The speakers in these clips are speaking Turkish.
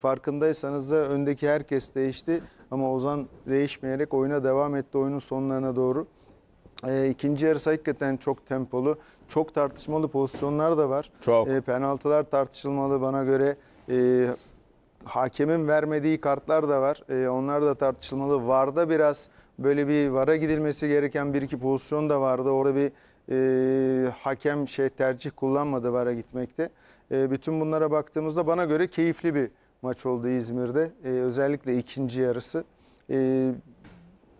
Farkındaysanız da öndeki herkes değişti ama Ozan değişmeyerek oyuna devam etti oyunun sonlarına doğru. E, ikinci yarısı hakikaten çok tempolu. Çok tartışmalı pozisyonlar da var. Çok. E, penaltılar tartışılmalı bana göre. E, hakemin vermediği kartlar da var. E, onlar da tartışılmalı. Varda biraz böyle bir vara gidilmesi gereken bir iki pozisyon da vardı. Orada bir e, hakem şey tercih kullanmadı vara gitmekte. E, bütün bunlara baktığımızda bana göre keyifli bir maç oldu İzmir'de. E, özellikle ikinci yarısı. E,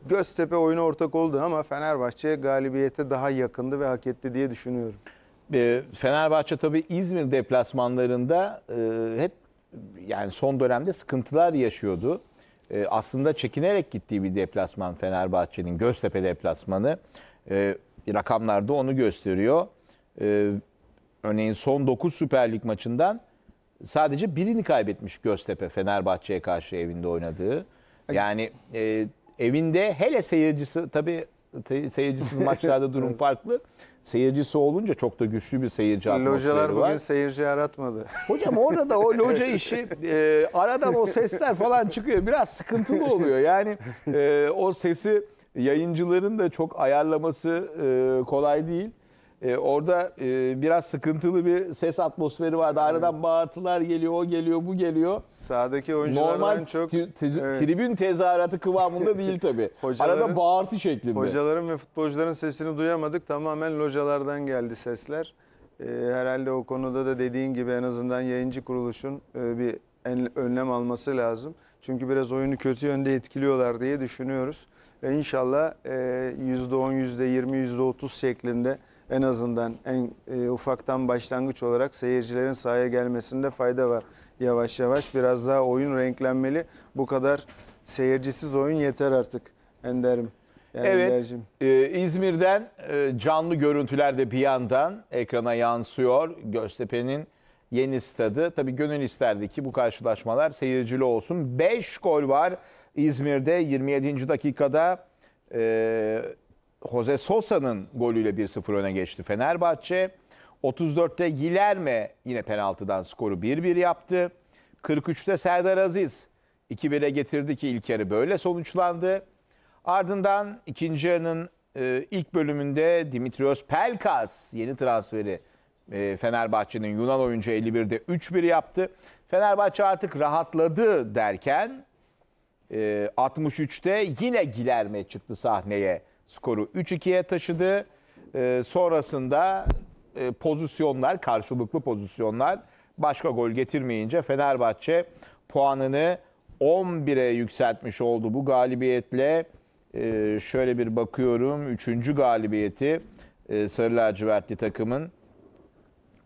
Göztepe oyuna ortak oldu ama Fenerbahçe galibiyete daha yakındı ve hak etti diye düşünüyorum. E, Fenerbahçe tabii İzmir deplasmanlarında e, hep yani son dönemde sıkıntılar yaşıyordu. E, aslında çekinerek gittiği bir deplasman Fenerbahçe'nin Göztepe deplasmanı. E, rakamlarda onu gösteriyor. E, örneğin son 9 Süper Lig maçından sadece birini kaybetmiş Göztepe Fenerbahçe'ye karşı evinde oynadığı. Yani e, evinde hele seyircisi tabii seyircisiz maçlarda durum farklı. Seyircisi olunca çok da güçlü bir seyirci atmosferi Localar var. Localar bugün seyirci yaratmadı. Hocam orada o loca işi e, aradan o sesler falan çıkıyor. Biraz sıkıntılı oluyor. Yani e, o sesi yayıncıların da çok ayarlaması e, kolay değil. E, orada e, biraz sıkıntılı bir ses atmosferi vardı. Aradan evet. bağırtılar geliyor, o geliyor, bu geliyor. Sağdaki oyunculardan Normal çok... Normal evet. tribün tezahüratı kıvamında değil tabii. Arada bağırtı şeklinde. Hocaların ve futbolcuların sesini duyamadık. Tamamen localardan geldi sesler. E, herhalde o konuda da dediğin gibi en azından yayıncı kuruluşun e, bir en, önlem alması lazım. Çünkü biraz oyunu kötü yönde etkiliyorlar diye düşünüyoruz. Ve inşallah e, %10, %20, %30 şeklinde en azından en e, ufaktan başlangıç olarak seyircilerin sahaya gelmesinde fayda var. Yavaş yavaş biraz daha oyun renklenmeli. Bu kadar seyircisiz oyun yeter artık Ender'im. Yani evet, e, İzmir'den e, canlı görüntüler de bir yandan ekrana yansıyor. Göztepe'nin yeni stadı. Tabii gönül isterdi ki bu karşılaşmalar seyircili olsun. 5 gol var İzmir'de 27. dakikada. E, Jose Sosa'nın golüyle 1-0 öne geçti Fenerbahçe. 34'te Gilerme yine penaltıdan skoru 1-1 yaptı. 43'te Serdar Aziz 2-1'e getirdi ki ilk yarı böyle sonuçlandı. Ardından ikinci yarının e, ilk bölümünde Dimitrios Pelkas yeni transferi e, Fenerbahçe'nin Yunan oyuncu 51'de 3-1 yaptı. Fenerbahçe artık rahatladı derken e, 63'te yine Gilerme çıktı sahneye skoru 3-2'ye taşıdı. E, sonrasında e, pozisyonlar, karşılıklı pozisyonlar başka gol getirmeyince Fenerbahçe puanını 11'e yükseltmiş oldu bu galibiyetle. E, şöyle bir bakıyorum. Üçüncü galibiyeti e, Sarı Lacivertli takımın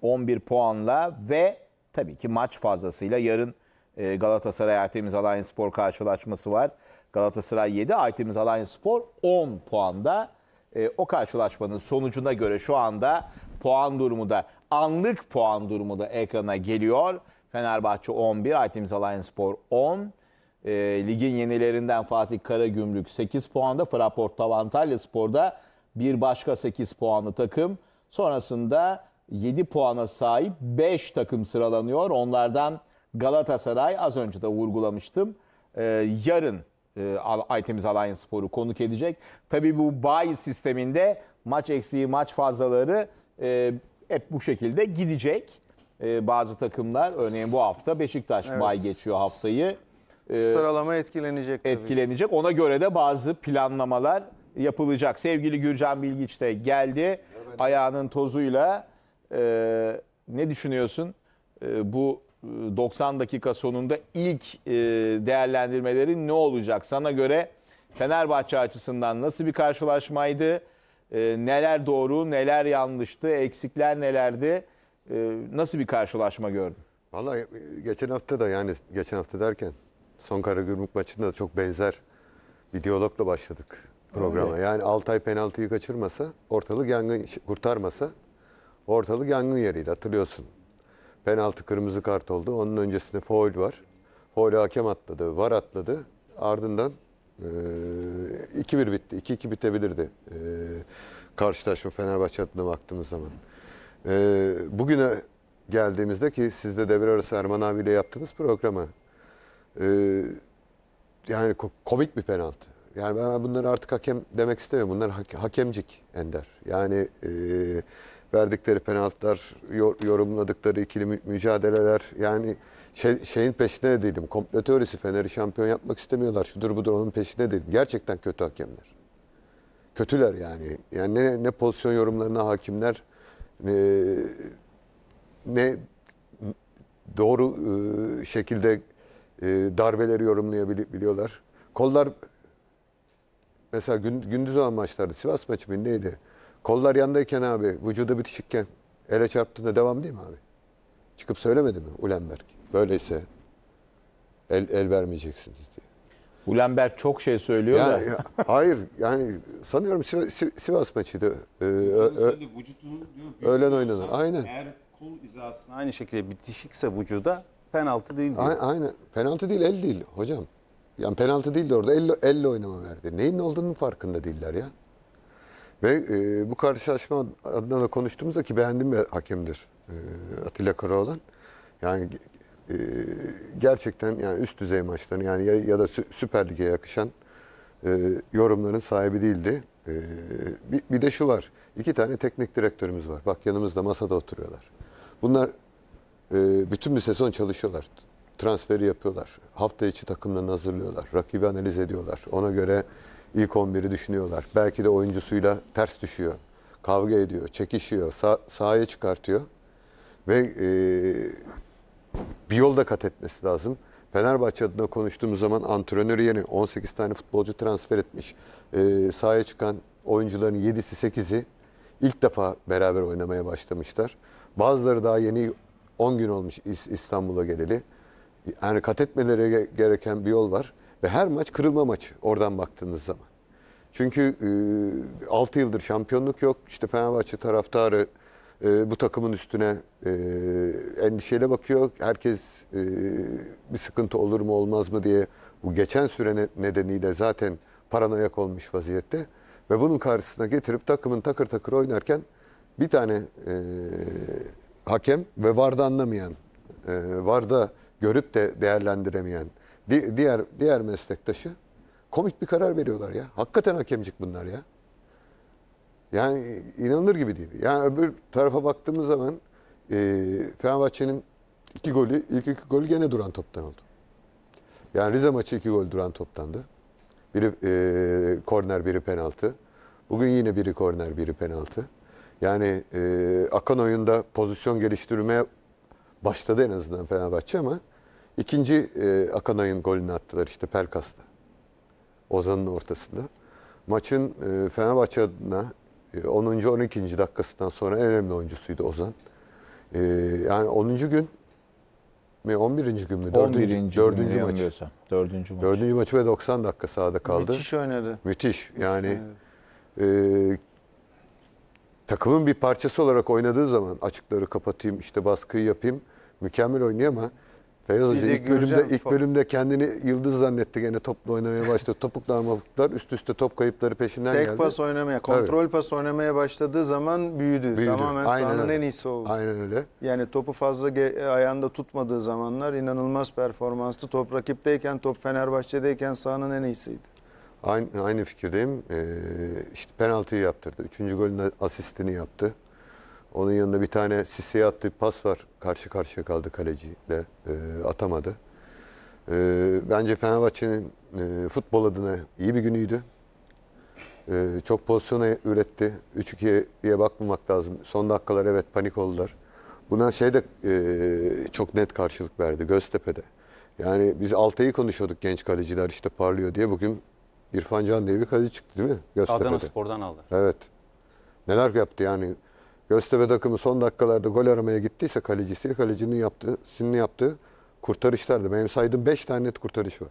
11 puanla ve tabii ki maç fazlasıyla yarın ee, Galatasaray Aytemiz Alliance Spor karşılaşması var. Galatasaray 7, Aytemiz Alliance Spor 10 puanda. Ee, o karşılaşmanın sonucuna göre şu anda puan durumu da anlık puan durumu da ekrana geliyor. Fenerbahçe 11, Aytemiz Alliance Spor 10. E, ee, ligin yenilerinden Fatih Karagümrük 8 puanda. Fraport Antalya Spor'da bir başka 8 puanlı takım. Sonrasında 7 puana sahip 5 takım sıralanıyor. Onlardan Galatasaray az önce de vurgulamıştım. E, yarın e, Aytemiz Alanya Sporu konuk edecek. Tabii bu bay sisteminde maç eksiği, maç fazlaları e, hep bu şekilde gidecek. E, bazı takımlar örneğin bu hafta Beşiktaş evet. bay geçiyor haftayı. E, Sıralama etkilenecek. Tabii. Etkilenecek. Ona göre de bazı planlamalar yapılacak. Sevgili Gürcan Bilgiç de geldi. Ayağının tozuyla e, ne düşünüyorsun? E, bu 90 ee, dakika sonunda ilk e, değerlendirmelerin ne olacak? Sana göre Fenerbahçe açısından nasıl bir karşılaşmaydı? Ee, neler doğru, neler yanlıştı, eksikler nelerdi? Ee, nasıl bir karşılaşma gördün? Valla e, geçen hafta da yani geçen hafta derken son Karagümrük maçında da çok benzer bir diyalogla başladık programa. Öyle. Yani Altay penaltıyı kaçırmasa, ortalık yangın kurtarmasa ortalık yangın yeriydi hatırlıyorsun. Penaltı kırmızı kart oldu. Onun öncesinde foul var. Foul hakem atladı. Var atladı. Ardından e, 2-1 bitti. 2-2 bitebilirdi. karşılaşma Fenerbahçe adına baktığımız zaman. bugüne geldiğimizde ki siz de devre arası Erman abiyle yaptığınız programı, yani komik bir penaltı. Yani ben bunları artık hakem demek istemiyorum. Bunlar hakemcik Ender. Yani e, verdikleri penaltılar, yorumladıkları ikili mücadeleler yani şey, şeyin peşine değilim. Komple teorisi Fener'i şampiyon yapmak istemiyorlar. Şudur budur onun peşine değilim. Gerçekten kötü hakemler. Kötüler yani. Yani ne, ne pozisyon yorumlarına hakimler ne, ne doğru e, şekilde e, darbeleri yorumlayabiliyorlar. Kollar mesela gündüz olan maçlarda Sivas maçı mı neydi? Kollar yandayken abi, vücuda bitişikken ele çarptığında devam değil mi abi? Çıkıp söylemedi mi Ulenberg? Böyleyse el, el vermeyeceksiniz diye. Ulenberg çok şey söylüyor yani, da. hayır yani sanıyorum Sivas, Sivas maçıydı. Ee, ö, öğlen oynanan. Aynen. Eğer kol hizasına aynı şekilde bitişikse vücuda penaltı değil A aynen. Penaltı değil el değil hocam. Yani penaltı değil de orada elle, elle oynama verdi. Neyin olduğunun farkında değiller ya. Ve e, bu karşılaşma adına da konuştuğumuzda ki beğendim bir hakemdir e, Atilla Karaoğlan. Yani e, gerçekten yani üst düzey maçların yani ya, ya da Süper Lig'e yakışan e, yorumların sahibi değildi. E, bir, bir de şu var. İki tane teknik direktörümüz var. Bak yanımızda masada oturuyorlar. Bunlar e, bütün bir sezon çalışıyorlar. Transferi yapıyorlar. Hafta içi takımlarını hazırlıyorlar. Rakibi analiz ediyorlar. Ona göre ilk 11'i düşünüyorlar. Belki de oyuncusuyla ters düşüyor. Kavga ediyor, çekişiyor, sah sahaya çıkartıyor. Ve e, bir yol da kat etmesi lazım. Fenerbahçe adına konuştuğumuz zaman antrenörü yeni 18 tane futbolcu transfer etmiş. E, sahaya çıkan oyuncuların 7'si 8'i ilk defa beraber oynamaya başlamışlar. Bazıları daha yeni 10 gün olmuş İstanbul'a geleli. Yani kat etmeleri gereken bir yol var. Ve her maç kırılma maçı oradan baktığınız zaman. Çünkü e, 6 yıldır şampiyonluk yok. İşte Fenerbahçe taraftarı e, bu takımın üstüne e, endişeyle bakıyor. Herkes e, bir sıkıntı olur mu olmaz mı diye bu geçen süre nedeniyle zaten paranoyak olmuş vaziyette. Ve bunun karşısına getirip takımın takır takır oynarken bir tane e, hakem ve VAR'da anlamayan, e, VAR'da görüp de değerlendiremeyen Di diğer diğer meslektaşı komik bir karar veriyorlar ya. Hakikaten hakemcik bunlar ya. Yani inanılır gibi değil. Yani öbür tarafa baktığımız zaman e, Fenerbahçe'nin iki golü, ilk iki golü gene duran toptan oldu. Yani Rize maçı iki gol duran toptandı. Biri e, korner, biri penaltı. Bugün yine biri korner, biri penaltı. Yani e, akan oyunda pozisyon geliştirmeye başladı en azından Fenerbahçe ama İkinci e, Akanay'ın golünü attılar işte Perkas'ta. Ozan'ın ortasında. Maçın e, Fenerbahçe adına e, 10. 12. dakikasından sonra en önemli oyuncusuydu Ozan. E, yani 10. gün mi 11. gün mü? 4. 11. 4. Gün maç. 4. maç. 4. maç ve 90 dakika sahada kaldı. Müthiş oynadı. Müthiş. yani oynadı. E, takımın bir parçası olarak oynadığı zaman açıkları kapatayım işte baskıyı yapayım mükemmel oynuyor ama Feyyaz Hoca ilk bölümde, ilk bölümde kendini yıldız zannetti gene topla oynamaya başladı. Topuklar mopuklar üst üste top kayıpları peşinden Tek geldi. Tek pas oynamaya, kontrol Tabii. pas oynamaya başladığı zaman büyüdü. büyüdü. Tamamen sahanın en iyisi oldu. Aynen öyle. Yani topu fazla e, ayağında tutmadığı zamanlar inanılmaz performanslı Top rakipteyken, top Fenerbahçe'deyken sahanın en iyisiydi. Aynı, aynı fikirdeyim. Ee, işte penaltıyı yaptırdı. Üçüncü golün asistini yaptı. Onun yanında bir tane Sisi'ye attığı pas var. Karşı karşıya kaldı kaleci de e, atamadı. E, bence Fenerbahçe'nin e, futbol adına iyi bir günüydü. E, çok pozisyon üretti. 3-2'ye bakmamak lazım. Son dakikalar evet panik oldular. Buna şey de e, çok net karşılık verdi Göztepe'de. Yani biz Altay'ı konuşuyorduk genç kaleciler işte parlıyor diye. Bugün İrfan Can diye bir kaleci çıktı değil mi? Göztepe'de. Adana Spor'dan aldı. Evet. Neler yaptı yani. Göztepe takımı son dakikalarda gol aramaya gittiyse kalecisiyle kalecinin yaptığı, sinin yaptığı kurtarışlardı. Benim saydığım 5 tane net kurtarış var.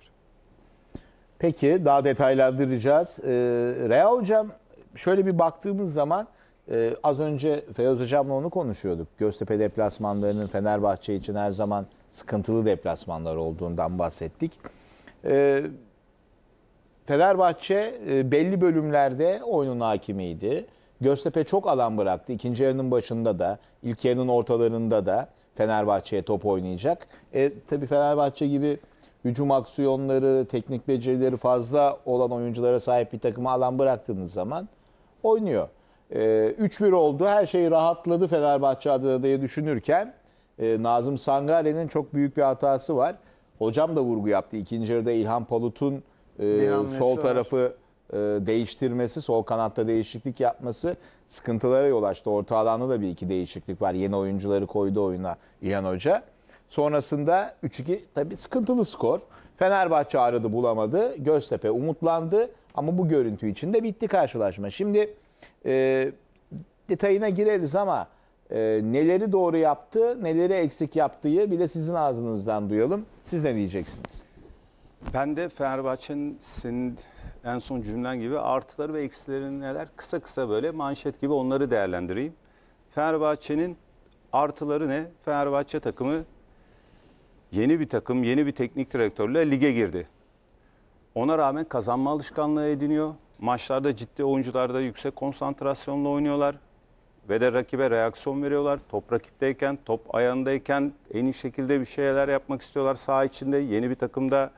Peki daha detaylandıracağız. Ee, Rea Hocam şöyle bir baktığımız zaman e, az önce Feyyaz Hocam'la onu konuşuyorduk. Göztepe deplasmanlarının Fenerbahçe için her zaman sıkıntılı deplasmanlar olduğundan bahsettik. E, Fenerbahçe e, belli bölümlerde oyunun hakimiydi. Göztepe çok alan bıraktı. İkinci yarının başında da, ilk yarının ortalarında da Fenerbahçe'ye top oynayacak. E, tabii Fenerbahçe gibi hücum aksiyonları, teknik becerileri fazla olan oyunculara sahip bir takıma alan bıraktığınız zaman oynuyor. E, 3-1 oldu. Her şey rahatladı Fenerbahçe adına diye düşünürken e, Nazım Sangare'nin çok büyük bir hatası var. Hocam da vurgu yaptı. İkinci yarıda İlhan Palut'un e, sol tarafı var e, değiştirmesi, sol kanatta değişiklik yapması sıkıntılara yol açtı. Orta alanda da bir iki değişiklik var. Yeni oyuncuları koydu oyuna İlhan Hoca. Sonrasında 3-2 tabii sıkıntılı skor. Fenerbahçe aradı bulamadı. Göztepe umutlandı ama bu görüntü içinde bitti karşılaşma. Şimdi e, detayına gireriz ama e, neleri doğru yaptı, neleri eksik yaptığı bile sizin ağzınızdan duyalım. Siz ne diyeceksiniz? Ben de Fenerbahçe'nin en son cümlen gibi artıları ve eksileri neler kısa kısa böyle manşet gibi onları değerlendireyim. Fenerbahçe'nin artıları ne? Fenerbahçe takımı yeni bir takım, yeni bir teknik direktörle lige girdi. Ona rağmen kazanma alışkanlığı ediniyor. Maçlarda ciddi oyuncularda yüksek konsantrasyonla oynuyorlar. Ve de rakibe reaksiyon veriyorlar. Top rakipteyken, top ayağındayken en iyi şekilde bir şeyler yapmak istiyorlar. Saha içinde yeni bir takımda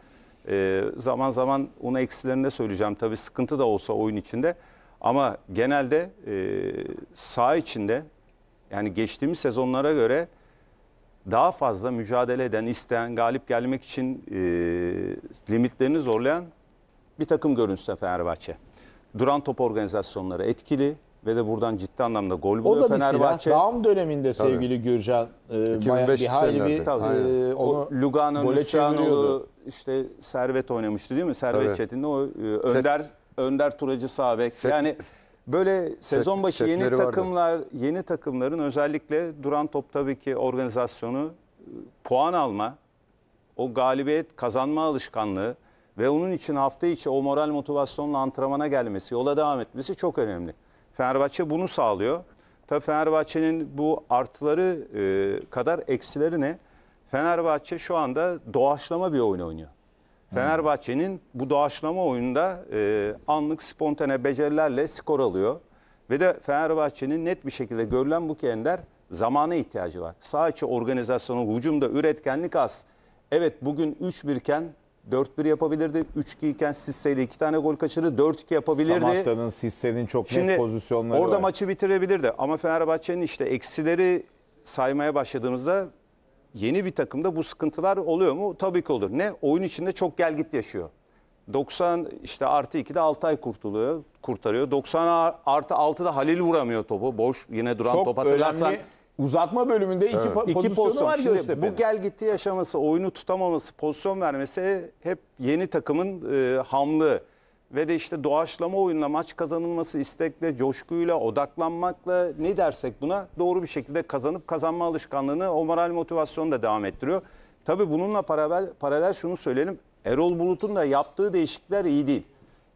e, zaman zaman onu eksilerinde söyleyeceğim. Tabii sıkıntı da olsa oyun içinde. Ama genelde e, sağ içinde yani geçtiğimiz sezonlara göre daha fazla mücadele eden, isteyen, galip gelmek için e, limitlerini zorlayan bir takım görünüşte Fenerbahçe. Duran top organizasyonları etkili, ve de buradan ciddi anlamda gol buluyor o da bir Fenerbahçe. Silah. Dağım döneminde Tabii. sevgili Gürcan e, bayağı bir hayli bir e, onu Lugano, Lucianoğlu işte Servet oynamıştı değil mi? Servet Tabii. Çetin'le o e, Önder Set. Önder Turacı Sabek. Set. Yani böyle sezon Set, başı yeni takımlar, vardı. yeni takımların özellikle duran top tabii ki organizasyonu e, puan alma, o galibiyet kazanma alışkanlığı ve onun için hafta içi o moral motivasyonla antrenmana gelmesi, yola devam etmesi çok önemli. Fenerbahçe bunu sağlıyor. Tabii Fenerbahçe'nin bu artıları e, kadar eksileri ne? Fenerbahçe şu anda doğaçlama bir oyun oynuyor. Fenerbahçe'nin bu doğaçlama oyununda e, anlık spontane becerilerle skor alıyor. Ve de Fenerbahçe'nin net bir şekilde görülen bu ki zamana ihtiyacı var. Sağ içi organizasyonu, hücumda üretkenlik az. Evet bugün 3-1 iken 4-1 yapabilirdi. 3-2 iken Sisse ile 2 tane gol kaçırdı. 4-2 yapabilirdi. Samatta'nın, Sisse'nin çok Şimdi, net pozisyonları orada var. maçı bitirebilirdi. Ama Fenerbahçe'nin işte eksileri saymaya başladığımızda yeni bir takımda bu sıkıntılar oluyor mu? Tabii ki olur. Ne? Oyun içinde çok gel git yaşıyor. 90 işte artı 2'de Altay kurtuluyor, kurtarıyor. 90 artı 6'da Halil vuramıyor topu. Boş yine duran çok top hatırlarsan. Önemli uzatma bölümünde iki, evet. po iki pozisyonu var Şimdi Göztepe'nin. Bu gel gitti yaşaması, oyunu tutamaması, pozisyon vermesi hep yeni takımın e, hamlı ve de işte doğaçlama oyunla maç kazanılması istekle, coşkuyla, odaklanmakla ne dersek buna doğru bir şekilde kazanıp kazanma alışkanlığını o moral motivasyonu da devam ettiriyor. Tabii bununla paralel, paralel şunu söyleyelim. Erol Bulut'un da yaptığı değişiklikler iyi değil.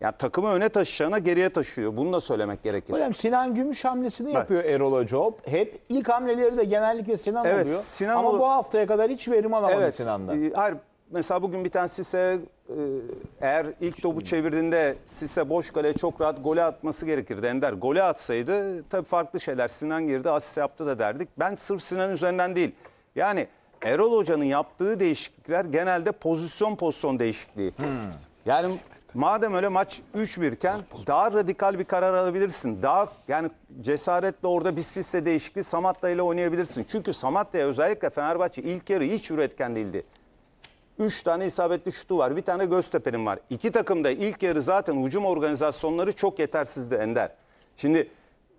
Yani takımı öne taşıyana geriye taşıyor. Bunu da söylemek gerekir. Hocam Sinan Gümüş hamlesini Bak. yapıyor Erol Acop. Hep ilk hamleleri de genellikle Sinan evet, oluyor. Sinan Ama olur. bu haftaya kadar hiç verim alamadı evet. Sinan'dan. E, hayır. Mesela bugün bir tane Sise e, eğer ilk topu çevirdiğinde Sise boş kaleye çok rahat golü atması gerekir Ender. Golü atsaydı tabii farklı şeyler. Sinan girdi asist yaptı da derdik. Ben sırf Sinan üzerinden değil. Yani Erol Hoca'nın yaptığı değişiklikler genelde pozisyon pozisyon değişikliği. Hmm. Yani Madem öyle maç 3-1 iken daha radikal bir karar alabilirsin. Daha yani cesaretle orada bir sisse değişikliği Samatta ile oynayabilirsin. Çünkü Samatta'ya özellikle Fenerbahçe ilk yarı hiç üretken değildi. 3 tane isabetli şutu var. Bir tane Göztepe'nin var. İki takım da ilk yarı zaten hücum organizasyonları çok yetersizdi Ender. Şimdi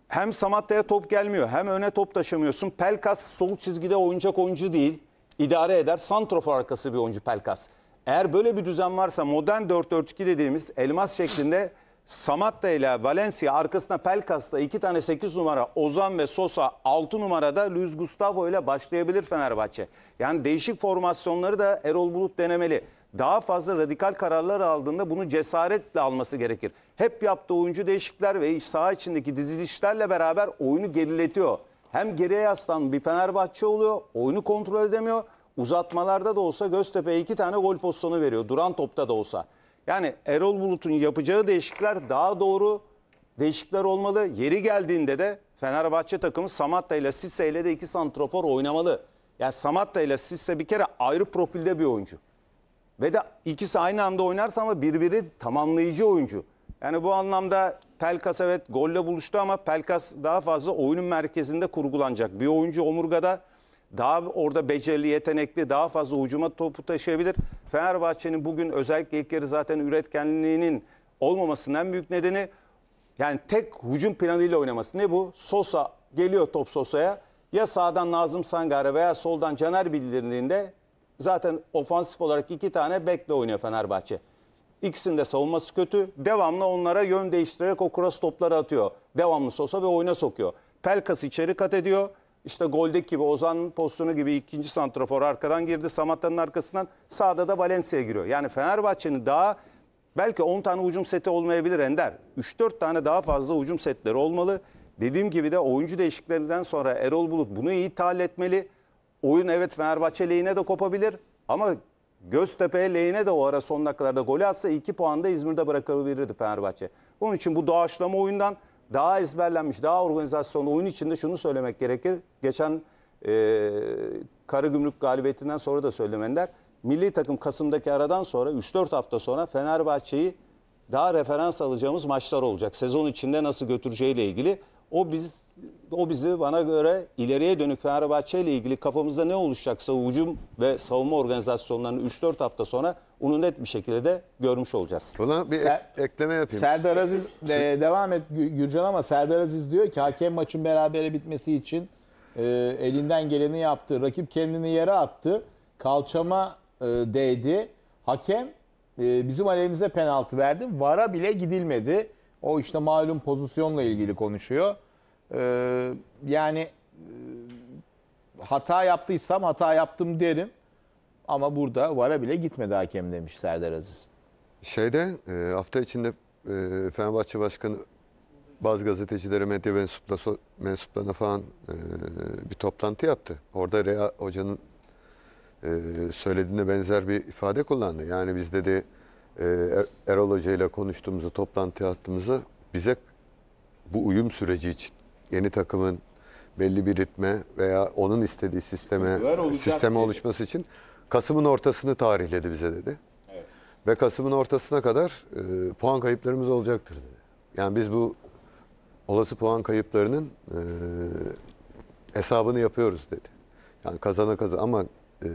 hem Samatta'ya top gelmiyor hem öne top taşımıyorsun. Pelkas sol çizgide oyuncak oyuncu değil. İdare eder. Santrofor arkası bir oyuncu Pelkas. Eğer böyle bir düzen varsa modern 4-4-2 dediğimiz elmas şeklinde Samatta ile Valencia arkasına Pelkas'ta iki tane 8 numara Ozan ve Sosa 6 numarada Luis Gustavo ile başlayabilir Fenerbahçe. Yani değişik formasyonları da Erol Bulut denemeli. Daha fazla radikal kararlar aldığında bunu cesaretle alması gerekir. Hep yaptığı oyuncu değişikler ve saha içindeki dizilişlerle beraber oyunu geriletiyor. Hem geriye yaslan bir Fenerbahçe oluyor, oyunu kontrol edemiyor. Uzatmalarda da olsa Göztepe'ye iki tane gol pozisyonu veriyor. Duran topta da olsa. Yani Erol Bulut'un yapacağı değişiklikler daha doğru değişiklikler olmalı. Yeri geldiğinde de Fenerbahçe takımı Samatta ile Sisse ile de iki santrafor oynamalı. Yani Samatta ile Sisse bir kere ayrı profilde bir oyuncu. Ve de ikisi aynı anda oynarsa ama birbiri tamamlayıcı oyuncu. Yani bu anlamda Pelkas evet golle buluştu ama Pelkas daha fazla oyunun merkezinde kurgulanacak. Bir oyuncu omurgada daha orada becerili, yetenekli, daha fazla ucuma topu taşıyabilir. Fenerbahçe'nin bugün özellikle ilk yarı zaten üretkenliğinin olmamasından büyük nedeni yani tek hücum planıyla oynaması. Ne bu? Sosa geliyor top Sosa'ya. Ya sağdan Nazım Sangare veya soldan Caner bildirildiğinde zaten ofansif olarak iki tane bekle oynuyor Fenerbahçe. İkisinde savunması kötü. Devamlı onlara yön değiştirerek o cross topları atıyor. Devamlı Sosa ve oyuna sokuyor. Pelkas içeri kat ediyor. İşte goldeki gibi Ozan pozisyonu gibi ikinci santrafor arkadan girdi. Samatta'nın arkasından sağda da Valencia giriyor. Yani Fenerbahçe'nin daha belki 10 tane ucum seti olmayabilir Ender. 3-4 tane daha fazla ucum setleri olmalı. Dediğim gibi de oyuncu değişikliklerinden sonra Erol Bulut bunu iyi ithal etmeli. Oyun evet Fenerbahçe lehine de kopabilir ama Göztepe lehine de o ara son dakikalarda golü atsa 2 puan da İzmir'de bırakabilirdi Fenerbahçe. Onun için bu doğaçlama oyundan daha ezberlenmiş, daha organizasyonlu oyun içinde şunu söylemek gerekir. Geçen e, Karagümrük galibiyetinden sonra da söylemenler. Milli takım Kasım'daki aradan sonra 3-4 hafta sonra Fenerbahçe'yi daha referans alacağımız maçlar olacak. Sezon içinde nasıl götüreceğiyle ilgili o biz o bizi bana göre ileriye dönük Fenerbahçe ile ilgili kafamızda ne oluşacaksa hücum ve savunma organizasyonlarını 3-4 hafta sonra onu net bir şekilde de görmüş olacağız. Buna bir Ser, ekleme yapayım. Serdar Aziz e, devam et Gürcan ama Serdar Aziz diyor ki hakem maçın berabere bitmesi için e, elinden geleni yaptı. Rakip kendini yere attı. Kalçama e, değdi. Hakem e, bizim aleyhimize penaltı verdi. Vara bile gidilmedi. O işte malum pozisyonla ilgili konuşuyor. Ee, yani e, hata yaptıysam hata yaptım derim. Ama burada vara bile gitmedi hakem demiş Serdar Aziz. Şeyde e, hafta içinde e, Fenerbahçe Başkanı bazı gazetecilere medya mensupla, mensuplarına falan e, bir toplantı yaptı. Orada Rea Hoca'nın e, söylediğine benzer bir ifade kullandı. Yani biz dedi ee, er-, Erol Hoca ile konuştuğumuzu, toplantı yaptığımızda bize bu uyum süreci için yeni takımın belli bir ritme veya onun istediği sisteme sisteme oluşması için Kasım'ın ortasını tarihledi bize dedi. Evet. Ve Kasım'ın ortasına kadar e, puan kayıplarımız olacaktır dedi. Yani biz bu olası puan kayıplarının e, hesabını yapıyoruz dedi. Yani kazana kazan ama e,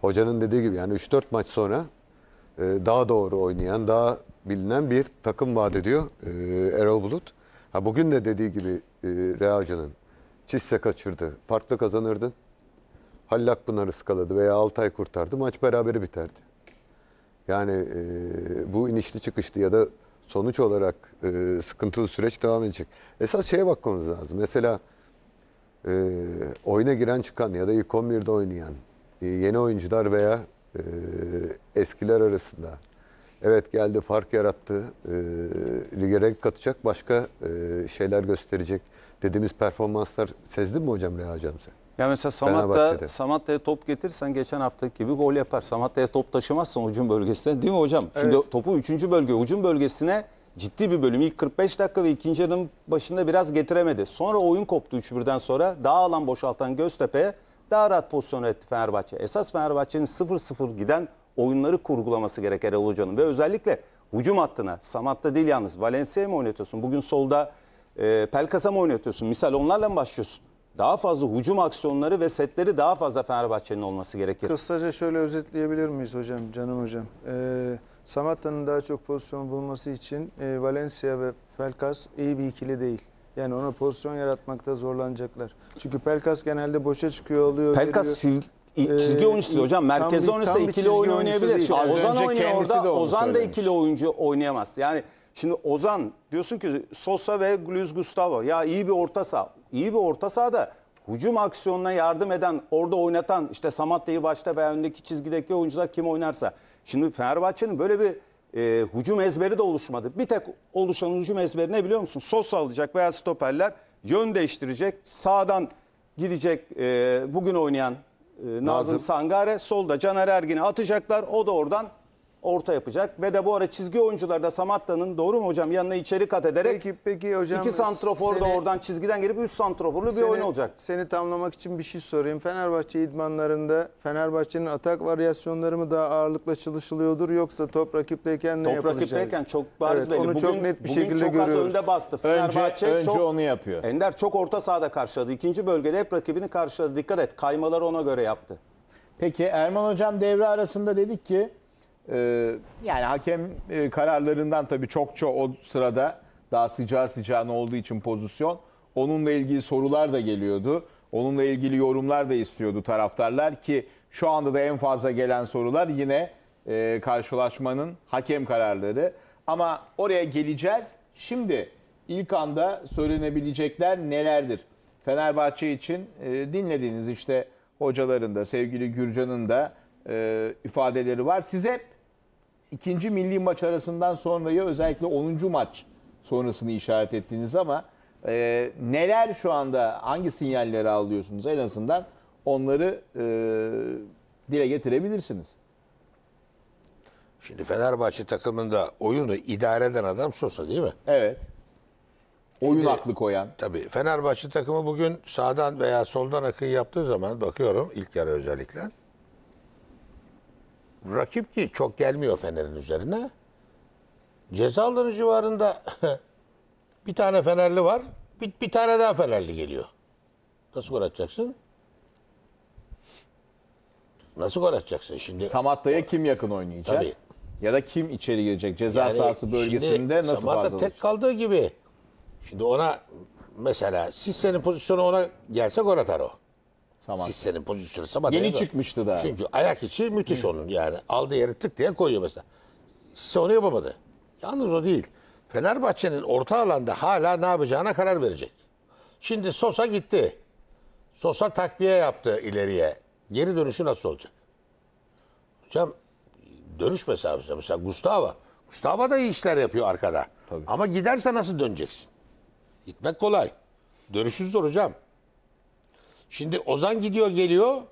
hocanın dediği gibi yani 3-4 maç sonra ee, daha doğru oynayan, daha bilinen bir takım vaat ediyor ee, Erol Bulut. Ha bugün de dediği gibi e, Rea Hoca'nın çizse kaçırdı, farklı kazanırdın. Halil Akpınar'ı skaladı veya Altay kurtardı, maç beraberi biterdi. Yani e, bu inişli çıkışlı ya da sonuç olarak e, sıkıntılı süreç devam edecek. Esas şeye bakmamız lazım. Mesela e, oyuna giren çıkan ya da ilk 11'de oynayan e, yeni oyuncular veya e, eskiler arasında evet geldi fark yarattı e, lige renk katacak başka e, şeyler gösterecek dediğimiz performanslar sezdin mi hocam Reha Hocam sen? Ya mesela Samatta, Samatta'ya top getirsen geçen haftaki gibi gol yapar. Samatta'ya top taşımazsan hücum bölgesine değil mi hocam? Çünkü evet. topu 3. bölge hücum bölgesine ciddi bir bölüm. İlk 45 dakika ve ikinci yarının başında biraz getiremedi. Sonra oyun koptu 3-1'den sonra. Daha alan boşaltan Göztepe daha rahat pozisyon etti Fenerbahçe. Esas Fenerbahçe'nin 0-0 giden oyunları kurgulaması gereken Erol Hoca'nın ve özellikle hücum hattına Samat'ta değil yalnız Valencia'ya mı oynatıyorsun? Bugün solda e, Pelkas'a mı oynatıyorsun? Misal onlarla mı başlıyorsun? Daha fazla hücum aksiyonları ve setleri daha fazla Fenerbahçe'nin olması gerekir. Kısaca şöyle özetleyebilir miyiz hocam, canım hocam? Ee, Samatta'nın daha çok pozisyon bulması için e, Valencia ve Pelkas iyi bir ikili değil. Yani ona pozisyon yaratmakta zorlanacaklar. Çünkü Pelkas genelde boşa çıkıyor oluyor. Pelkas ee, çizgi oyuncusu değil hocam. Merkezde tam, oynasa ikili oyun oynayabilir. Az Ozan oynuyor orada. De Ozan da ikili oyuncu oynayamaz. Yani şimdi Ozan diyorsun ki Sosa ve Luis Gustavo. Ya iyi bir orta saha. İyi bir orta saha da hücum aksiyonuna yardım eden, orada oynatan işte Samatta'yı başta veya öndeki çizgideki oyuncular kim oynarsa. Şimdi Fenerbahçe'nin böyle bir e, hücum ezberi de oluşmadı. Bir tek oluşan hücum ezberi ne biliyor musun? Sos alacak veya stoperler yön değiştirecek. Sağdan gidecek e, bugün oynayan e, Nazım, Nazım Sangare, solda Caner Ergin'i atacaklar. O da oradan orta yapacak. Ve de bu ara çizgi da Samatta'nın doğru mu hocam yanına içeri kat ederek Peki, peki hocam. iki santrofor da oradan çizgiden gelip üç santroforlu bir oyun olacak. Seni tamlamak için bir şey sorayım. Fenerbahçe idmanlarında Fenerbahçe'nin atak varyasyonları mı daha ağırlıkla çalışılıyordur yoksa top rakipteyken ne Top yapılacak? rakipteyken çok bariz Evet, belli. Onu çok net bir bugün şekilde çok görüyoruz. az önde bastı. Önce, Fenerbahçe önce çok, onu yapıyor. Ender çok orta sahada karşıladı. İkinci bölgede hep rakibini karşıladı. Dikkat et kaymaları ona göre yaptı. Peki Erman Hocam devre arasında dedik ki ee, yani hakem e, kararlarından tabii çokça o sırada daha sıcağı sıcağına olduğu için pozisyon. Onunla ilgili sorular da geliyordu. Onunla ilgili yorumlar da istiyordu taraftarlar ki şu anda da en fazla gelen sorular yine e, karşılaşmanın hakem kararları. Ama oraya geleceğiz. Şimdi ilk anda söylenebilecekler nelerdir? Fenerbahçe için e, dinlediğiniz işte hocaların da sevgili Gürcan'ın da e, ifadeleri var. size hep ikinci milli maç arasından sonrayı özellikle 10. maç sonrasını işaret ettiniz ama e, neler şu anda hangi sinyalleri alıyorsunuz en azından onları e, dile getirebilirsiniz. Şimdi Fenerbahçe takımında oyunu idare eden adam Sosa değil mi? Evet. Oyun Şimdi, aklı koyan. Tabii Fenerbahçe takımı bugün sağdan veya soldan akın yaptığı zaman bakıyorum ilk yarı özellikle rakip ki çok gelmiyor Fener'in üzerine. Ceza alanı civarında bir tane Fenerli var. Bir, bir tane daha Fenerli geliyor. Nasıl gol atacaksın? Nasıl gol atacaksın şimdi? Samatta'ya kim yakın oynayacak? Tabii. Ya da kim içeri girecek? Ceza yani sahası bölgesinde nasıl Samatta fazla tek kaldığı gibi. Şimdi ona mesela siz senin pozisyonu ona gelse gol atar o. Samatya. Sisse'nin pozisyonu samat Yeni çıkmıştı da. Çünkü ayak içi müthiş onun yani. aldı yeri tık diye koyuyor mesela. Sisse onu yapamadı. Yalnız o değil. Fenerbahçe'nin orta alanda hala ne yapacağına karar verecek. Şimdi Sosa gitti. Sosa takviye yaptı ileriye. Geri dönüşü nasıl olacak? Hocam dönüş mesafesi. Mesela Gustavo. Gustavo da iyi işler yapıyor arkada. Tabii. Ama giderse nasıl döneceksin? Gitmek kolay. Dönüşü zor hocam. Şimdi Ozan gidiyor geliyor.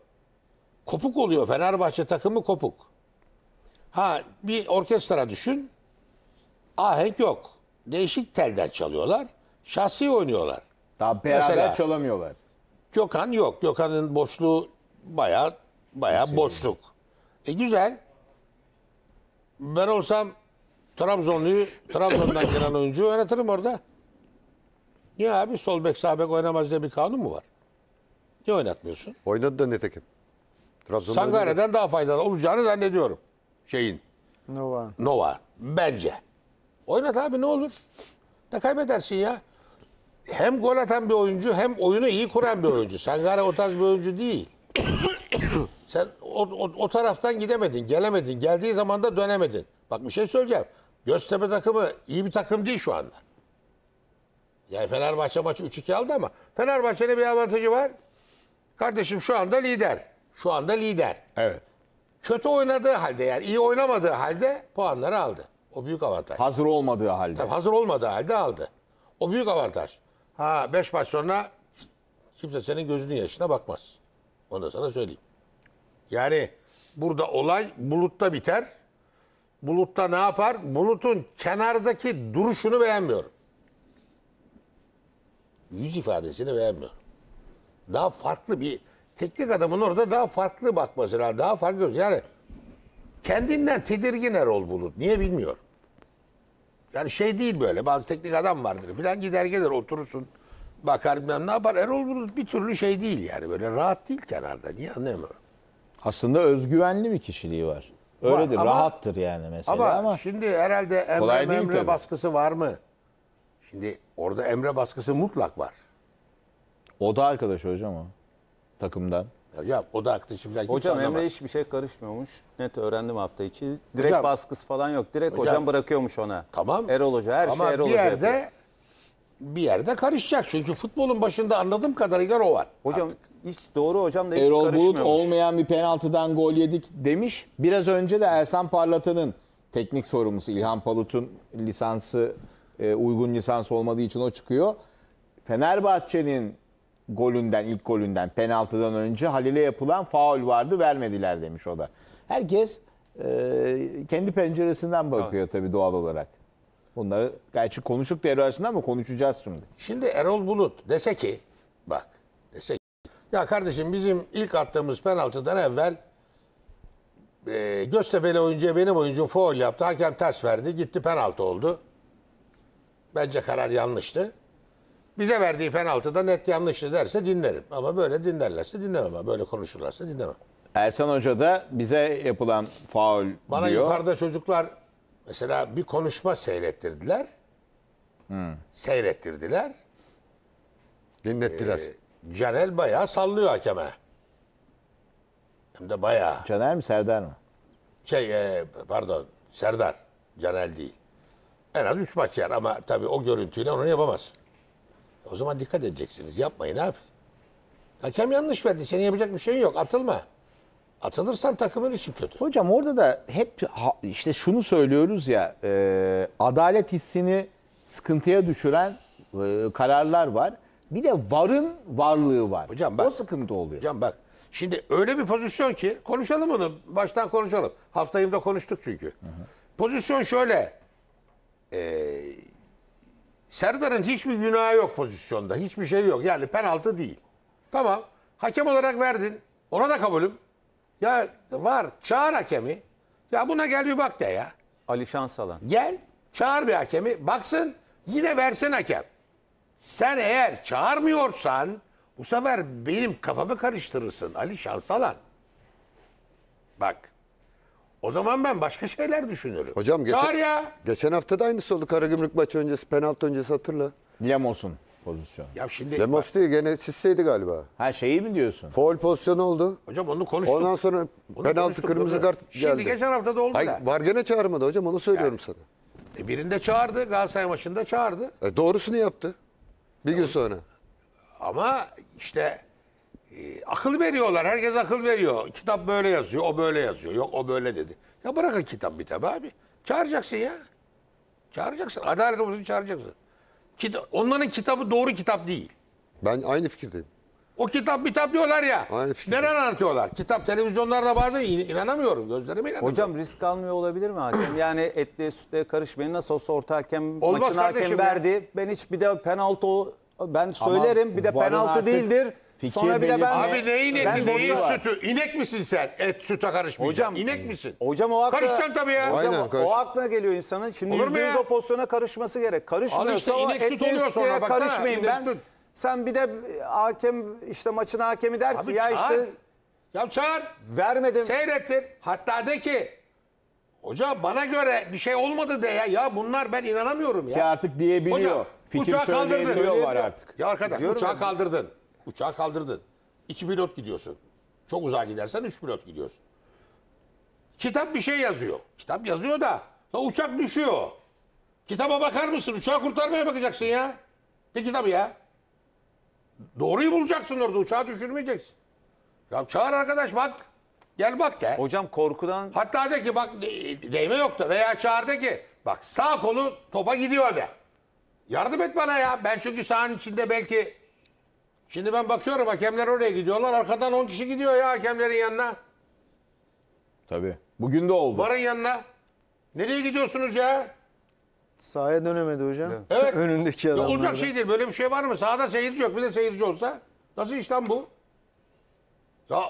Kopuk oluyor. Fenerbahçe takımı kopuk. Ha bir orkestra düşün. Ahenk yok. Değişik telden çalıyorlar. Şahsi oynuyorlar. Daha beraber Mesela, çalamıyorlar. Gökhan yok. Gökhan'ın boşluğu baya baya boşluk. E güzel. Ben olsam Trabzonlu'yu Trabzon'dan gelen oyuncuyu oynatırım orada. Niye abi sol bek sağ bek oynamaz diye bir kanun mu var? Niye oynatmıyorsun? Oynadı da nitekim. Trabzon'da Sangare'den daha faydalı olacağını zannediyorum. Şeyin. Nova. Nova. Bence. Oynat abi ne olur. Ne kaybedersin ya? Hem gol atan bir oyuncu hem oyunu iyi kuran bir oyuncu. Sangare o tarz bir oyuncu değil. Sen o, o, o taraftan gidemedin, gelemedin. Geldiği zaman da dönemedin. Bak bir şey söyleyeceğim. Göztepe takımı iyi bir takım değil şu anda. Yani Fenerbahçe maçı 3-2 aldı ama Fenerbahçe'nin bir avantajı var. Kardeşim şu anda lider. Şu anda lider. Evet. Kötü oynadığı halde yani iyi oynamadığı halde puanları aldı. O büyük avantaj. Hazır olmadığı halde. Tabii hazır olmadığı halde aldı. O büyük avantaj. Ha 5 maç sonra kimse senin gözünün yaşına bakmaz. Onu da sana söyleyeyim. Yani burada olay bulutta biter. Bulutta ne yapar? Bulutun kenardaki duruşunu beğenmiyorum. Yüz ifadesini beğenmiyorum daha farklı bir teknik adamın orada daha farklı bakması lazım. Daha farklı. göz Yani kendinden tedirgin Erol Bulut. Niye bilmiyorum. Yani şey değil böyle bazı teknik adam vardır filan gider gelir oturursun bakar bilmem ne yapar. Erol Bulut bir türlü şey değil yani böyle rahat değil kenarda niye anlayamıyorum. Aslında özgüvenli bir kişiliği var. Öyledir, ama, rahattır yani mesela ama, ama şimdi herhalde Emre, Emre baskısı var mı? Şimdi orada Emre baskısı mutlak var. O da arkadaş hocam o. Takımdan. Hocam o da aktif Hocam Emre hiçbir şey karışmıyormuş. Net öğrendim hafta içi. Direkt Hocam- baskısı falan yok. Direkt hocam, Hocam- bırakıyormuş ona. Tamam. Erol Hoca her Ama şey Erol bir Hoca yerde bir yerde karışacak. Çünkü futbolun başında anladığım kadarıyla o var. Hocam hiç doğru hocam da hiç Erol Bulut olmayan bir penaltıdan gol yedik demiş. Biraz önce de Ersan Parlatan'ın teknik sorumlusu İlhan Palut'un lisansı e, uygun lisans olmadığı için o çıkıyor. Fenerbahçe'nin golünden, ilk golünden, penaltıdan önce Halil'e yapılan faul vardı vermediler demiş o da. Herkes e, kendi penceresinden bakıyor evet. tabii doğal olarak. Bunları gerçi konuştuk devre arasında ama konuşacağız şimdi. Şimdi Erol Bulut dese ki bak dese ki ya kardeşim bizim ilk attığımız penaltıdan evvel e, Göztepe'li oyuncuya benim oyuncu foul yaptı. Hakem ters verdi. Gitti penaltı oldu. Bence karar yanlıştı. Bize verdiği penaltıda net yanlıştı derse dinlerim. Ama böyle dinlerlerse dinlemem. Böyle konuşurlarsa dinlemem. Ersan Hoca da bize yapılan faul Bana diyor. yukarıda çocuklar mesela bir konuşma seyrettirdiler. Hmm. Seyrettirdiler. Dinlettiler. Ee, Canel bayağı sallıyor hakeme. Hem de bayağı. Canel mi Serdar mı? Şey e, pardon Serdar. Canel değil. En az 3 maç yer ama tabii o görüntüyle onu yapamazsın. O zaman dikkat edeceksiniz. Yapmayın abi. Hakem yanlış verdi. Senin yapacak bir şeyin yok. Atılma. Atılırsan takımın için kötü. Hocam orada da hep işte şunu söylüyoruz ya e, adalet hissini sıkıntıya düşüren e, kararlar var. Bir de varın varlığı var. Hocam bak- o sıkıntı oluyor. Hocam bak şimdi öyle bir pozisyon ki konuşalım onu baştan konuşalım. Haftayımda konuştuk çünkü. Pozisyon şöyle. Ee, Serdar'ın hiçbir günahı yok pozisyonda. Hiçbir şey yok. Yani penaltı değil. Tamam. Hakem olarak verdin. Ona da kabulüm. Ya var. Çağır hakemi. Ya buna gel bir bak de ya. Ali Şansalan. Gel. Çağır bir hakemi. Baksın. Yine versin hakem. Sen eğer çağırmıyorsan bu sefer benim kafamı karıştırırsın Ali Şansalan. Bak. O zaman ben başka şeyler düşünürüm. Hocam geçen, Çağır ya. geçen hafta da aynısı oldu. Karagümrük maçı öncesi, penaltı öncesi hatırla. Lemos'un pozisyonu. Ya şimdi Lemos değil gene sizseydi galiba. Ha şeyi mi diyorsun? Foul pozisyonu oldu. hocam onu konuştuk. Ondan sonra Onu penaltı kırmızı değil kart geldi. Şimdi geçen hafta da oldu Hayır, da. var gene çağırmadı hocam onu söylüyorum sana. E, birinde çağırdı. Galatasaray maçında çağırdı. E, doğrusunu yaptı. Bir gün sonra. Ama işte e, akıl veriyorlar. Herkes akıl veriyor. Kitap böyle yazıyor, o böyle yazıyor. Yok o böyle dedi. Ya bırakın kitap bir tabi abi. Çağıracaksın ya. Çağıracaksın. Adalet olsun çağıracaksın. Kita Onların kitabı doğru kitap değil. Ben aynı fikirdeyim. O kitap kitap diyorlar ya. Aynı fikir. Neden anlatıyorlar? Kitap televizyonlarda bazen in- inanamıyorum. Gözlerime inanamıyorum. Hocam risk almıyor olabilir mi hakem? Yani etliye sütlüye karışmayın. Nasıl olsa orta hakem Olmaz maçın hakem kardeşim ya. verdi. Ben hiç bir de penaltı ben söylerim bir de penaltı artık- değildir. Fikir Sonra bir de ben- Abi neyin eti neyin var. sütü? İnek misin sen? Et süte karışmayacak. Hocam İnek misin? Hocam o akla Karışacaksın tabii ya. Hocam, Aynen, o- karış. o aklına geliyor insanın. Şimdi Olur mu ya? o pozisyona karışması gerek. Karışmıyorsa Al işte o inek süt etli oluyor sonra baksana, karışmayın. inek Ben, süt. sen bir de hakem işte maçın hakemi der ki Abi ya çağır. işte Ya çağır. vermedim. Seyrettir. Hatta de ki Hoca bana göre bir şey olmadı de ya. Ya bunlar ben inanamıyorum ya. Ki artık diyebiliyor. Hocam, Fikir uçağı kaldırdın. var artık. Ya arkadaş Diyorum uçağı ya. kaldırdın. Uçağı kaldırdın. İki pilot gidiyorsun. Çok uzağa gidersen üç pilot gidiyorsun. Kitap bir şey yazıyor. Kitap yazıyor da ya uçak düşüyor. Kitaba bakar mısın? Uçağı kurtarmaya bakacaksın ya. Ne kitabı ya? Doğruyu bulacaksın orada. Uçağı düşürmeyeceksin. Ya çağır arkadaş bak. Gel bak de. Hocam korkudan... Hatta de ki bak değme yoktu. Veya çağır de ki bak sağ kolu topa gidiyor de. Yardım et bana ya. Ben çünkü sahanın içinde belki Şimdi ben bakıyorum hakemler oraya gidiyorlar. Arkadan 10 kişi gidiyor ya hakemlerin yanına. Tabii. Bugün de oldu. Varın yanına. Nereye gidiyorsunuz ya? Sahaya dönemedi hocam. Evet. Önündeki Ya adamlar. olacak şey değil. Böyle bir şey var mı? Sahada seyirci yok. Bir de seyirci olsa nasıl iş bu? Ya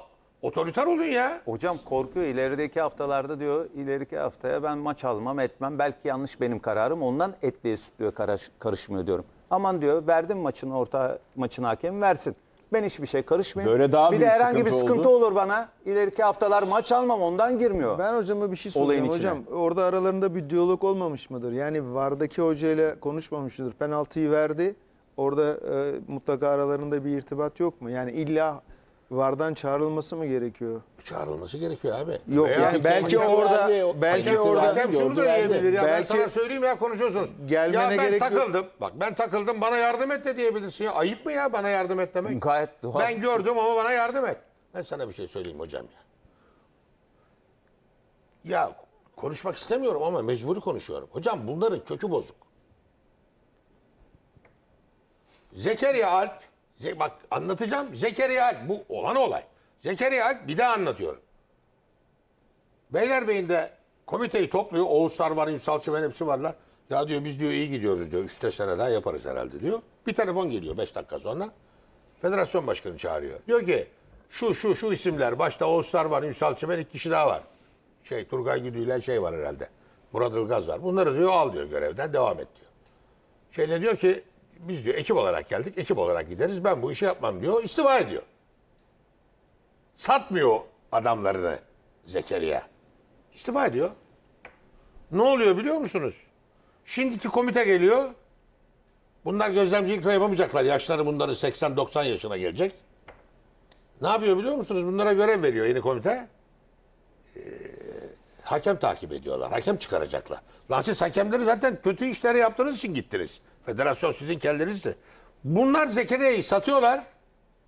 otoriter olun ya. Hocam korkuyor ilerideki haftalarda diyor ileriki haftaya ben maç almam etmem belki yanlış benim kararım ondan etliye sütlüye karış, karışmıyor diyorum. Aman diyor verdim maçın orta maçın hakemi versin. Ben hiçbir şey karışmayayım. Böyle daha bir de büyük herhangi bir sıkıntı sıkıntı olur bana. İleriki haftalar maç almam ondan girmiyor. Ben hocama bir şey Olayın soracağım. Hocam orada aralarında bir diyalog olmamış mıdır? Yani VAR'daki hocayla konuşmamış mıdır? Penaltıyı verdi. Orada e, mutlaka aralarında bir irtibat yok mu? Yani illa vardan çağrılması mı gerekiyor? Çağrılması gerekiyor abi. Yok yani, yani belki orada verdi, belki orada şunu da diyebilir ya belki, ben sana söyleyeyim ya konuşuyorsunuz. Gelmene ya ben gerek takıldım. Yok. Bak ben takıldım bana yardım et de diyebilirsin ya. Ayıp mı ya bana yardım et demek? Gayet Ben gördüm ama bana yardım et. Ben sana bir şey söyleyeyim hocam ya. Ya konuşmak istemiyorum ama mecburi konuşuyorum. Hocam bunların kökü bozuk. Zekeriya Alp bak anlatacağım. Zekeriya Alp bu olan olay. Zekeriya Alp bir daha anlatıyorum. Beylerbeyi'nde komiteyi topluyor. Oğuz Sarvar, Ünsal Çimen hepsi varlar. Ya diyor biz diyor iyi gidiyoruz diyor. Üçte sene daha yaparız herhalde diyor. Bir telefon geliyor beş dakika sonra. Federasyon başkanı çağırıyor. Diyor ki şu şu şu isimler başta Oğuz Sarvar, Ünsal Çimen iki kişi daha var. Şey Turgay Güdü ile şey var herhalde. Murat Ilgaz var. Bunları diyor al diyor görevden devam et diyor. Şey ne diyor ki biz diyor ekip olarak geldik, ekip olarak gideriz. Ben bu işi yapmam diyor, istifa ediyor. Satmıyor adamlarını Zekeriya. İstifa ediyor. Ne oluyor biliyor musunuz? Şimdiki komite geliyor. Bunlar gözlemcilik yapamayacaklar. Yaşları bunların 80-90 yaşına gelecek. Ne yapıyor biliyor musunuz? Bunlara görev veriyor yeni komite. Ee, hakem takip ediyorlar. Hakem çıkaracaklar. Lan siz hakemleri zaten kötü işleri yaptığınız için gittiniz. Federasyon sizin kellerinizse. Bunlar Zekeriya'yı satıyorlar.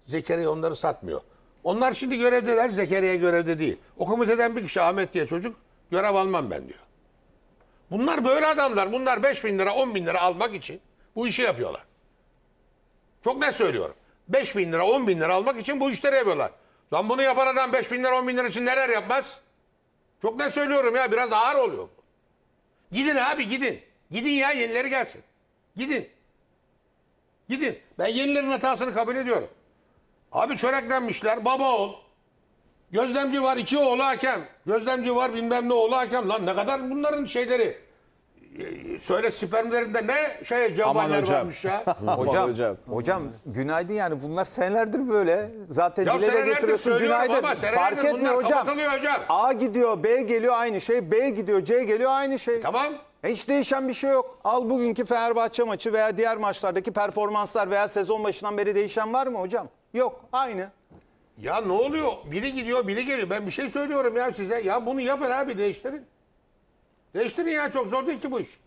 Zekeriya onları satmıyor. Onlar şimdi görevdeler, Zekeriya görevde değil. O komiteden bir kişi Ahmet diye çocuk görev almam ben diyor. Bunlar böyle adamlar. Bunlar 5 bin lira, 10 bin lira almak için bu işi yapıyorlar. Çok net söylüyorum. 5 bin lira, 10 bin lira almak için bu işleri yapıyorlar. Lan bunu yapan adam 5 bin lira, 10 bin lira için neler yapmaz? Çok net söylüyorum ya biraz ağır oluyor bu. Gidin abi gidin. Gidin ya yenileri gelsin. Gidin. Gidin. Ben yenilerin hatasını kabul ediyorum. Abi çöreklenmişler. Baba oğul. Gözlemci var iki oğlu hakem. Gözlemci var bilmem ne oğlu hakem. Lan ne kadar bunların şeyleri. Ee, söyle spermlerinde ne şey cevaplar hocam. varmış ya. hocam, hocam. hocam günaydın yani bunlar senelerdir böyle. Zaten ya dile de getiriyorsun günaydın. Ama, Fark etmiyor hocam. hocam. A gidiyor B geliyor aynı şey. B gidiyor C geliyor aynı şey. E, tamam. E, hiç değişen bir şey yok. Al bugünkü Fenerbahçe maçı veya diğer maçlardaki performanslar veya sezon başından beri değişen var mı hocam? Yok. Aynı. Ya ne oluyor? Biri gidiyor, biri geliyor. Ben bir şey söylüyorum ya size. Ya bunu yapın abi değiştirin. Değiştirin ya çok zor değil ki bu iş.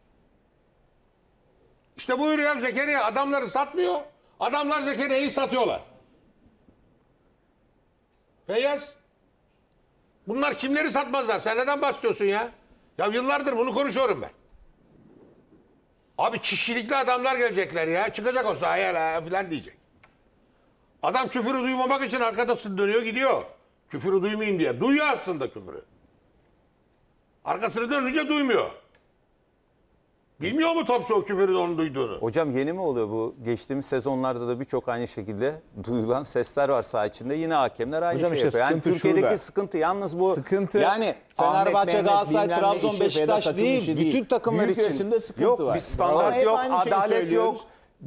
İşte bu ya Zekeriya adamları satmıyor. Adamlar Zekeriya'yı satıyorlar. Feyyaz. Bunlar kimleri satmazlar? Sen neden bahsediyorsun ya? Ya yıllardır bunu konuşuyorum ben. Abi kişilikli adamlar gelecekler ya. Çıkacak o sahaya la falan diyecek. Adam küfürü duymamak için arkadasını dönüyor gidiyor. Küfürü duymayayım diye. Duyuyor aslında küfürü. Arkasını dönünce duymuyor. Bilmiyor mu topçu o küfürün onu duyduğunu? Hocam yeni mi oluyor bu? Geçtiğimiz sezonlarda da birçok aynı şekilde duyulan sesler var saha içinde. Yine hakemler aynı Hocam şey işte yapıyor. Yani Türkiye'deki şurada. sıkıntı yalnız bu. Sıkıntı yani Fenerbahçe, Mehmet, Galatasaray, Trabzon, Beşiktaş şey değil, Bütün takımlar Büyük için. resimde sıkıntı yok var. bir Ama standart hep yok, adalet yok.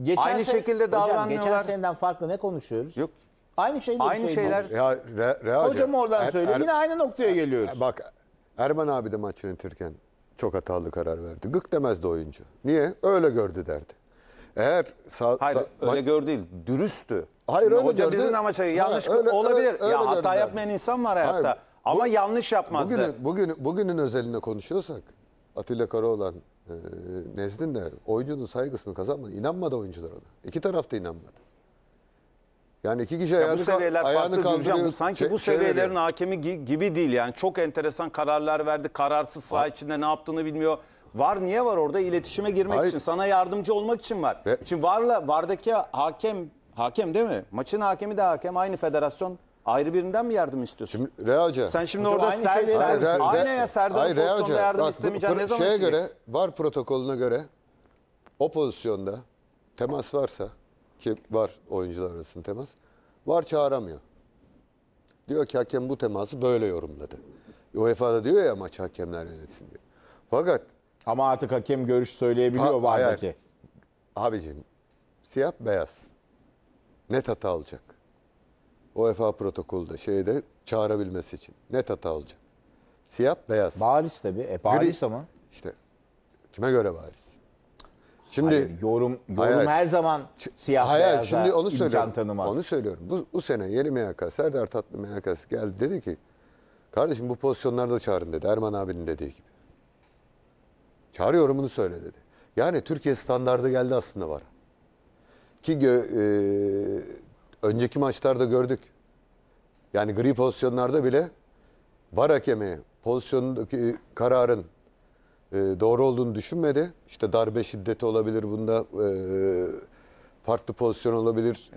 Geçen aynı sene- şekilde Hocam geçen seneden farklı ne konuşuyoruz? Yok. Aynı şeyleri Aynı şeyler Ya, Re, Hocam oradan er- söylüyor. Er- Yine aynı noktaya er- geliyoruz. Bak Erman abi de maç yönetirken çok hatalı karar verdi. Gık demezdi oyuncu. Niye? Öyle gördü derdi. Eğer sağ, Hayır sağ, öyle gördü değil. dürüstü. Hayır Şimdi öyle hoca gördü. bizim amaçı yanlış öyle, olabilir. Öyle, öyle ya hata derdi. yapmayan insan var hayatta. Hayır, ama yanlış yapmazdı. Bugünün, bugün, bugünün özelinde konuşuyorsak Atilla Karaoğlan e, nezdinde oyuncunun saygısını kazanmadı. İnanmadı oyuncular ona. İki taraf da inanmadı. Yani iki kişi Ya ayağını, bu seviyeler ayağını farklı Gürcan. Bu sanki çe- bu seviyelerin çeviriyor. hakemi gibi değil. Yani çok enteresan kararlar verdi. Kararsız saha içinde ne yaptığını bilmiyor. Var niye var orada? iletişime girmek Hayır. için, sana yardımcı olmak için var. Ve- Şimdi varla vardaki hakem hakem değil mi? Maçın hakemi de hakem aynı federasyon. Ayrı birinden mi yardım istiyorsun? Şimdi Rea Hoca. Sen şimdi orada aynı ser, seviyede- ser, Hayır, Re- aynaya Serdar'ın Hayır, pozisyonda yardım bak, ne pro- zaman Şeye göre, var protokolüne göre o pozisyonda temas varsa ki var oyuncular arasında temas. Var çağıramıyor. Diyor ki hakem bu teması böyle yorumladı. UEFA UEFA'da diyor ya maç hakemler yönetsin diyor. Fakat ama artık hakem görüş söyleyebiliyor ha, vardaki. Hayır. Abicim siyah beyaz. Net hata olacak. UEFA protokolde şeyde çağırabilmesi için. Net hata olacak. Siyah beyaz. Bariz tabii. E bariz Gri, ama. İşte kime göre bariz? Şimdi Hayır, yorum yorum hayır, her zaman siyah hayır, beyaza şimdi onu söylüyorum. tanımaz. Onu söylüyorum. Bu, bu sene yeni MHK, Serdar Tatlı MHK'sı geldi dedi ki kardeşim bu pozisyonlarda çağırın dedi. Erman abinin dediği gibi. Çağır yorumunu söyle dedi. Yani Türkiye standardı geldi aslında var. Ki e, önceki maçlarda gördük. Yani gri pozisyonlarda bile var hakemi pozisyondaki kararın e, doğru olduğunu düşünmedi. İşte darbe şiddeti olabilir bunda e, farklı pozisyon olabilir.